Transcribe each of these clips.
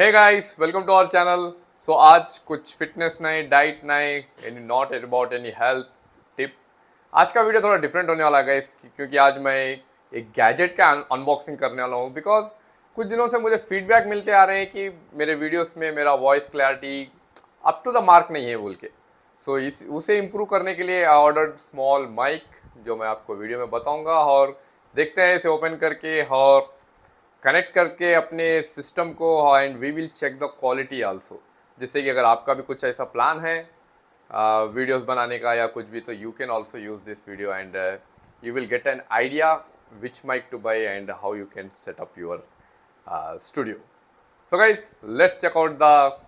है guys welcome to our channel so आज कुछ फिटनेस नए डाइट नए any not about any health tip आज का वीडियो थोड़ा डिफरेंट होने वाला है गाइस क्योंकि आज मैं एक गैजेट का अनबॉक्सिंग करने वाला हूँ बिकॉज कुछ दिनों से मुझे फीडबैक मिलते आ रहे हैं कि मेरे वीडियोस में मेरा voice clarity up to the mark नहीं है बोल के सो so, इस उसे इम्प्रूव करने के लिए आई ऑर्डर स्मॉल माइक जो मैं आपको वीडियो में बताऊँगा और देखते हैं इसे ओपन करके और कनेक्ट करके अपने सिस्टम को and we will check the quality also जैसे कि अगर आपका भी कुछ ऐसा प्लान है वीडियोस बनाने का या कुछ भी तो you can also use this video and you will get an idea which mic to buy and how you can set up your studio so guys let's check out the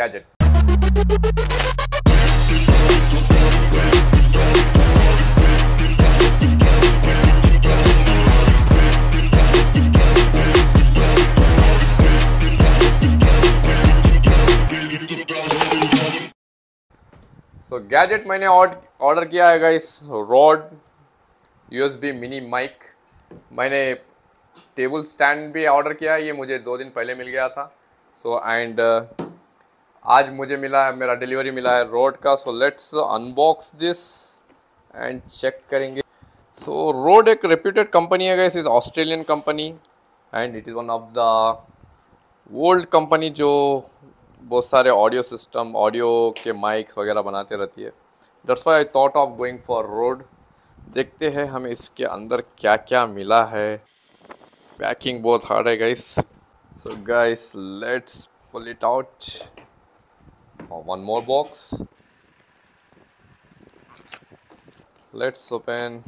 gadget so so, gadget मैंने order किया है guys Rode USB mini mic मैंने table stand भी order किया है ये मुझे दो दिन पहले मिल गया था सो so, एंड uh, आज मुझे मिला है मेरा डिलीवरी मिला है रोड का so let's unbox this and check करेंगे सो रोड एक रेप्यूटेड कंपनी है guys is Australian company and it is one of the old company जो बहुत सारे ऑडियो सिस्टम ऑडियो के माइक्स वगैरह बनाते रहती है that's why I thought of going for Rode देखते हैं हमें इसके अंदर क्या क्या मिला है पैकिंग बहुत हार्ड है guys so guys let's pull it out one more box let's open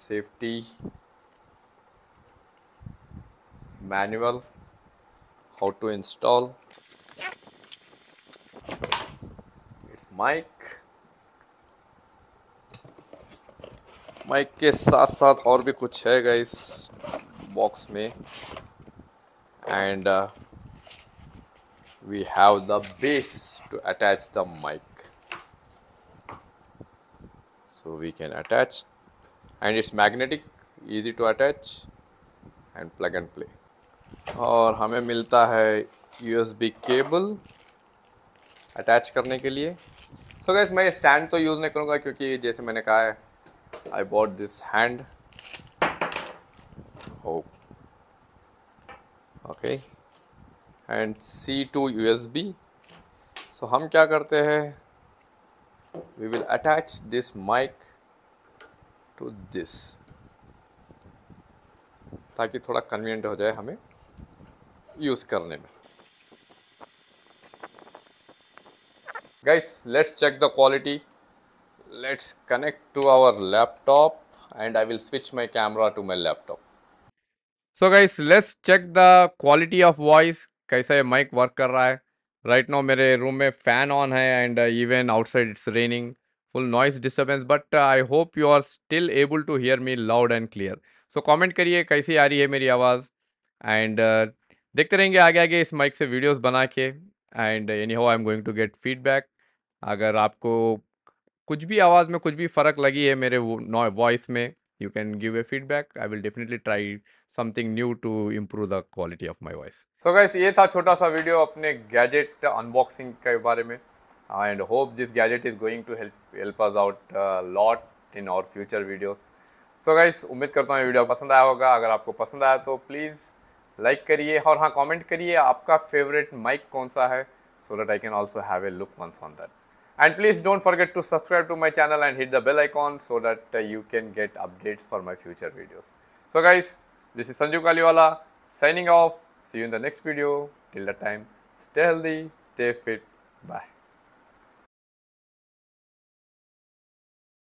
safety manual how to install its mic mic के साथ साथ और भी कुछ है guys box uh, we have the base to attach the mic so we can attach and it's magnetic easy to attach and plug and play और हमें मिलता है यूएसबी केबल अटैच करने के लिए सो गैस मैं स्टैंड तो use नहीं करूँगा क्योंकि जैसे मैंने कहा है I bought this hand okay and C to U S B so हम क्या करते हैं we will attach this mic to this ताकि थोड़ा कन्वीनियंट हो जाए हमें यूज़ करने में guys let's check the quality let's connect to our laptop and I will switch my camera to my laptop so guys let's check the quality of voice कैसा ये mic work कर रहा है राइट right नाउ मेरे room में fan on है and even outside it's raining full noise disturbance but I hope you are still able to hear me loud and clear so comment करिए कैसी आ रही है मेरी आवाज़ एंड देखते रहेंगे आगे आगे इस माइक से वीडियोस बना के and anyhow I am going to get feedback अगर आपको कुछ भी आवाज़ में कुछ भी फ़र्क लगी है मेरे वॉइस में you can give a feedback I will definitely try something new to improve the quality of my voice so guys ये था छोटा सा वीडियो अपने गैजेट अनबॉक्सिंग के बारे में and hope this gadget is going to help help us out lot in our future videos so guys उम्मीद करता हूँ वीडियो पसंद आया होगा अगर आपको पसंद आया तो प्लीज़ लाइक करिए और हाँ कमेंट करिए आपका फेवरेट माइक कौन सा है so that I can also have a look once on that and please don't forget to subscribe to my channel and hit the bell icon so that you can get updates for my future videos so guys this is Sanju Kaliwala signing off see you in the next video till the time stay healthy stay fit bye